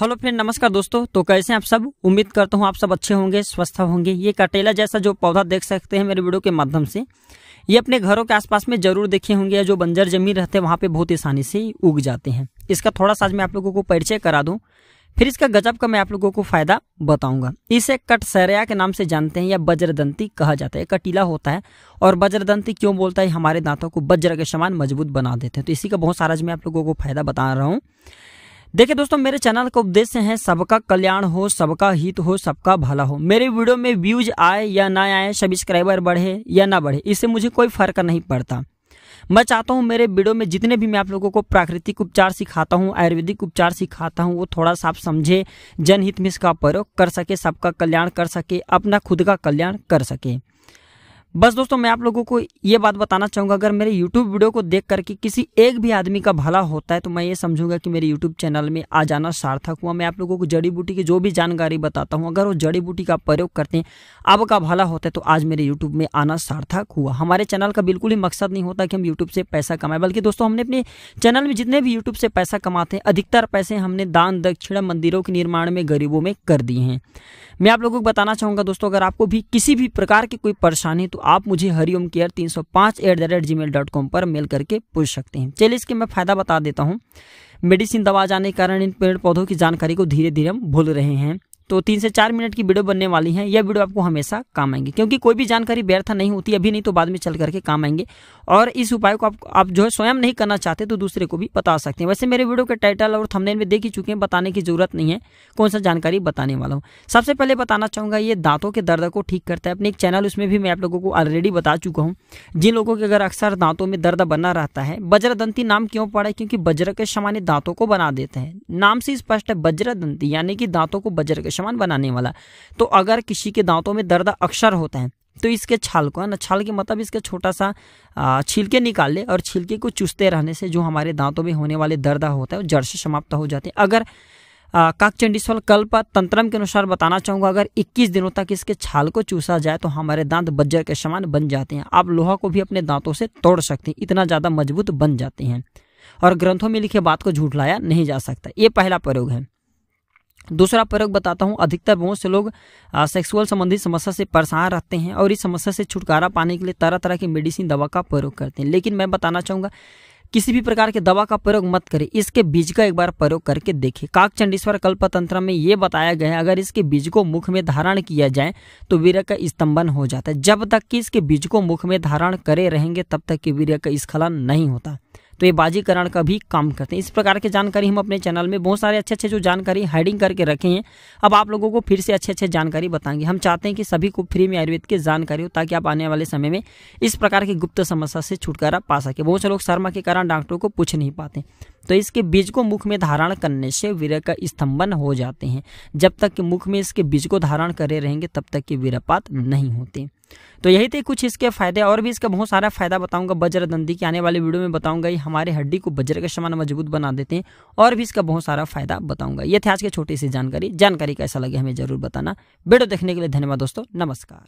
hello friend नमस्कार दोस्तों तो कैसे हैं आप सब उम्मीद करता हूं आप सब अच्छे होंगे स्वस्थ होंगे ये कटेला जैसा जो पौधा देख सकते हैं मेरे वीडियो के माध्यम से ये अपने घरों के आसपास में जरूर देखे होंगे या जो बंजर जमीन रहते हैं वहाँ पे बहुत आसानी से उग जाते हैं इसका थोड़ा सा आज मैं आप लोगों को परिचय करा दूँ फिर इसका गजब का मैं आप लोगों को फायदा बताऊंगा इसे कटसरिया के नाम से जानते हैं या वज्रदंती कहा जाता है कटीला होता है और वज्रदंती क्यों बोलता है हमारे दांतों को वज्र के समान मजबूत बना देते हैं तो इसी का बहुत सारा आज मैं आप लोगों को फायदा बता रहा हूँ देखिए दोस्तों मेरे चैनल का उद्देश्य है सबका कल्याण हो सबका हित हो सबका भला हो मेरे वीडियो में व्यूज आए या ना आए सब्सक्राइबर बढ़े या ना बढ़े इससे मुझे कोई फर्क नहीं पड़ता मैं चाहता हूँ मेरे वीडियो में जितने भी मैं आप लोगों को प्राकृतिक उपचार सिखाता हूँ आयुर्वेदिक उपचार सिखाता हूँ वो थोड़ा सा आप समझे जनहित में इसका प्रयोग कर सके सबका कल्याण कर सके अपना खुद का कल्याण कर सके बस दोस्तों मैं आप लोगों को ये बात बताना चाहूँगा अगर मेरे YouTube वीडियो को देख करके कि किसी एक भी आदमी का भला होता है तो मैं ये समझूंगा कि मेरे YouTube चैनल में आ जाना सार्थक हुआ मैं आप लोगों को जड़ी बूटी की जो भी जानकारी बताता हूँ अगर वो जड़ी बूटी का प्रयोग करते हैं आपका भला होता है तो आज मेरे यूट्यूब में आना सार्थक हुआ हमारे चैनल का बिल्कुल ही मकसद नहीं होता कि हम यूट्यूब से पैसा कमाएं बल्कि दोस्तों हमने अपने चैनल में जितने भी यूट्यूब से पैसा कमाते हैं अधिकतर पैसे हमने दान दक्षिणा मंदिरों के निर्माण में गरीबों में कर दिए हैं मैं आप लोगों को बताना चाहूँगा दोस्तों अगर आपको भी किसी भी प्रकार की कोई परेशानी तो आप मुझे हरिओम केयर तीन सौ पाँच at the rate Gmail dot com पर मेल करके पूछ सकते हैं चलिए इसके मैं फ़ायदा बता देता हूँ मेडिसिन दवा जाने के कारण इन पेड़ पौधों की जानकारी को धीरे धीरे हम भूल रहे हैं तो तीन से चार मिनट की वीडियो बनने वाली है यह वीडियो आपको हमेशा काम आएंगे क्योंकि कोई भी जानकारी व्यर्थ नहीं होती अभी नहीं तो बाद में चल करके काम आएंगे और इस उपाय को आप आप जो है स्वयं नहीं करना चाहते तो दूसरे को भी बता सकते हैं वैसे मेरे वीडियो के टाइटल और थंबनेल में देख ही चुके हैं बताने की जरूरत नहीं है कौन सा जानकारी बताने वाला हूँ सबसे पहले बताना चाहूंगा ये दांतों के दर्द को ठीक करता है अपने एक चैनल उसमें भी मैं आप लोगों को ऑलरेडी बता चुका हूँ जिन लोगों के अगर अक्सर दांतों में दर्द बना रहता है दंती नाम क्यों पड़ा है क्योंकि वज्र के सामान्य दांतों को बना देते हैं नाम से स्पष्ट है दंती यानी कि दांतों को वज्र के दृश्यमान बनाने वाला तो अगर किसी के दांतों में दर्द अक्षर होता है तो इसके छाल को है ना छाल के मतलब इसके छोटा सा छिलके निकाल ले और छिलके को चूसते रहने से जो हमारे दांतों में होने वाले दर्द होता है वो जड़ से समाप्त हो जाते हैं अगर काकचंडीश्वर कल्प तंत्रम के अनुसार बताना चाहूँगा अगर 21 दिनों तक इसके छाल को चूसा जाए तो हमारे दांत बज्जर के समान बन जाते हैं आप लोहा को भी अपने दांतों से तोड़ सकते हैं इतना ज़्यादा मजबूत बन जाते हैं और ग्रंथों में लिखे बात को झूठ लाया नहीं जा सकता ये पहला प्रयोग है दूसरा प्रयोग बताता हूँ अधिकतर बहुत से लोग सेक्सुअल संबंधी समस्या से परेशान रहते हैं और इस समस्या से छुटकारा पाने के लिए तरह तरह की मेडिसिन दवा का प्रयोग करते हैं लेकिन मैं बताना चाहूँगा किसी भी प्रकार के दवा का प्रयोग मत करें इसके बीज का एक बार प्रयोग करके देखें काकचंडीश्वर कल्पतंत्र में ये बताया गया है अगर इसके बीज को मुख में धारण किया जाए तो वीर्य का स्तंभन हो जाता है जब तक कि इसके बीज को मुख में धारण करे रहेंगे तब तक कि वीर्य का स्खलन नहीं होता तो ये बाजीकरण का भी काम करते हैं इस प्रकार के जानकारी हम अपने चैनल में बहुत सारे अच्छे अच्छे जो जानकारी हाइडिंग करके रखे हैं अब आप लोगों को फिर से अच्छे अच्छे जानकारी बताएंगे हम चाहते हैं कि सभी को फ्री में आयुर्वेद की जानकारी हो ताकि आप आने वाले समय में इस प्रकार की गुप्त समस्या से छुटकारा पा सके बहुत से लोग शर्मा के कारण डॉक्टरों को पूछ नहीं पाते तो इसके बीज को मुख में धारण करने से वीरय का स्तंभन हो जाते हैं जब तक मुख में इसके बीज को धारण करे रहेंगे तब तक ये वीरपात नहीं होते तो यही थे कुछ इसके फायदे और भी इसका बहुत सारा फायदा बताऊंगा वज्रदंदी की आने वाली वीडियो में बताऊंगा ये हमारे हड्डी को वज्र के समान मजबूत बना देते हैं और भी इसका बहुत सारा फायदा बताऊंगा ये थे आज की छोटी सी जानकारी जानकारी कैसा लगे हमें जरूर बताना वीडियो देखने के लिए धन्यवाद दोस्तों नमस्कार